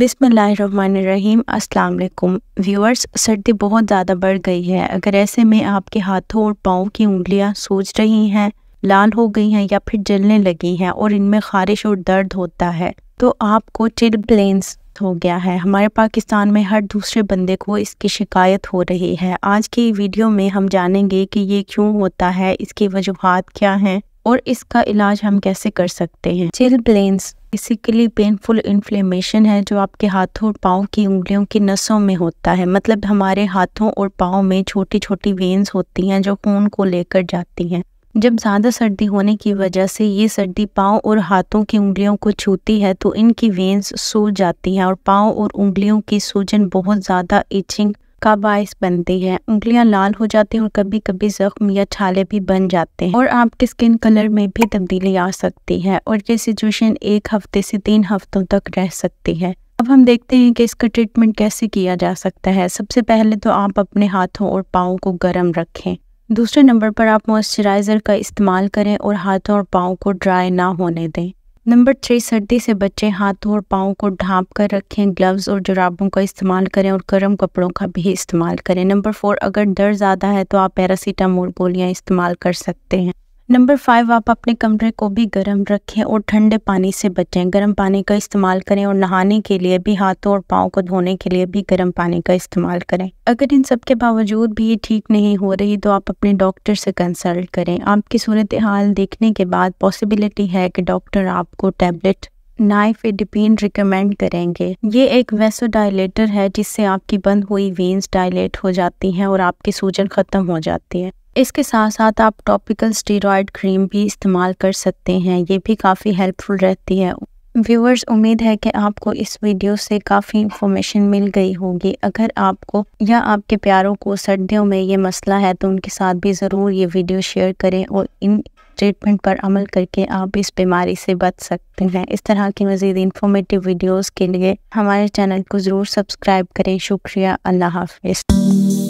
बिसमीम अस्सलाम व्यूअर्स सर्दी बहुत ज़्यादा बढ़ गई है अगर ऐसे में आपके हाथों और पाँव की उंगलियाँ सूज रही हैं लाल हो गई हैं या फिर जलने लगी हैं और इनमें खारिश और दर्द होता है तो आपको चिल प्लेन्स हो गया है हमारे पाकिस्तान में हर दूसरे बंदे को इसकी शिकायत हो रही है आज की वीडियो में हम जानेंगे कि ये क्यों होता है इसकी वजूहत क्या हैं और इसका इलाज हम कैसे कर सकते हैं chilblains basically painful inflammation है जो आपके हाथों और पाँव की उंगलियों की नसों में होता है मतलब हमारे हाथों और पाँव में छोटी छोटी वेन्स होती हैं जो खून को लेकर जाती हैं जब ज़्यादा सर्दी होने की वजह से ये सर्दी पाँव और हाथों की उंगलियों को छूती है तो इनकी वेन्स सूज जाती हैं और पाँव और उंगलियों की सूजन बहुत ज़्यादा इचिंग का बायस बनती है उंगलियां लाल हो जाती हैं और कभी कभी जख्म या छाले भी बन जाते हैं और आपके स्किन कलर में भी तब्दीली आ सकती है और ये सिचुएशन एक हफ्ते से तीन हफ्तों तक रह सकती है अब हम देखते हैं कि इसका ट्रीटमेंट कैसे किया जा सकता है सबसे पहले तो आप अपने हाथों और पाओ को गर्म रखें दूसरे नंबर पर आप मॉइस्चराइज़र का इस्तेमाल करें और हाथों और पाओ को ड्राई ना होने दें नंबर थ्री सर्दी से बच्चे हाथों और पाओं को ढांप कर रखें ग्लव्स और जुराबों का इस्तेमाल करें और गर्म कपड़ों का भी इस्तेमाल करें नंबर फोर अगर दर्द ज़्यादा है तो आप पैरासीटामोल गोलियाँ इस्तेमाल कर सकते हैं नंबर फाइव आप अपने कमरे को भी गर्म रखें और ठंडे पानी से बचें गर्म पानी का इस्तेमाल करें और नहाने के लिए भी हाथों और पाँव को धोने के लिए भी गर्म पानी का इस्तेमाल करें अगर इन सब के बावजूद भी ये ठीक नहीं हो रही तो आप अपने डॉक्टर से कंसल्ट करें आपकी सूरत हाल देखने के बाद पॉसिबिलिटी है कि डॉक्टर आपको टैबलेट नाइफ एडिपिन रिकमेंड करेंगे ये एक वैसो डायलेटर है जिससे आपकी बंद हुई वेन्स डायलेट हो जाती हैं और आपकी सूजन ख़त्म हो जाती है इसके साथ साथ आप टॉपिकल स्टीरॉयड क्रीम भी इस्तेमाल कर सकते हैं ये भी काफ़ी हेल्पफुल रहती है व्यूअर्स उम्मीद है कि आपको इस वीडियो से काफ़ी इन्फॉर्मेशन मिल गई होगी अगर आपको या आपके प्यारों को सर्दियों में ये मसला है तो उनके साथ भी ज़रूर ये वीडियो शेयर करें और इन ट्रीटमेंट पर अमल करके आप इस बीमारी से बच सकते हैं इस तरह की मज़ीद इन्फॉर्मेटिव वीडियोज़ के लिए हमारे चैनल को ज़रूर सब्सक्राइब करें शुक्रिया अल्लाह हाफिज़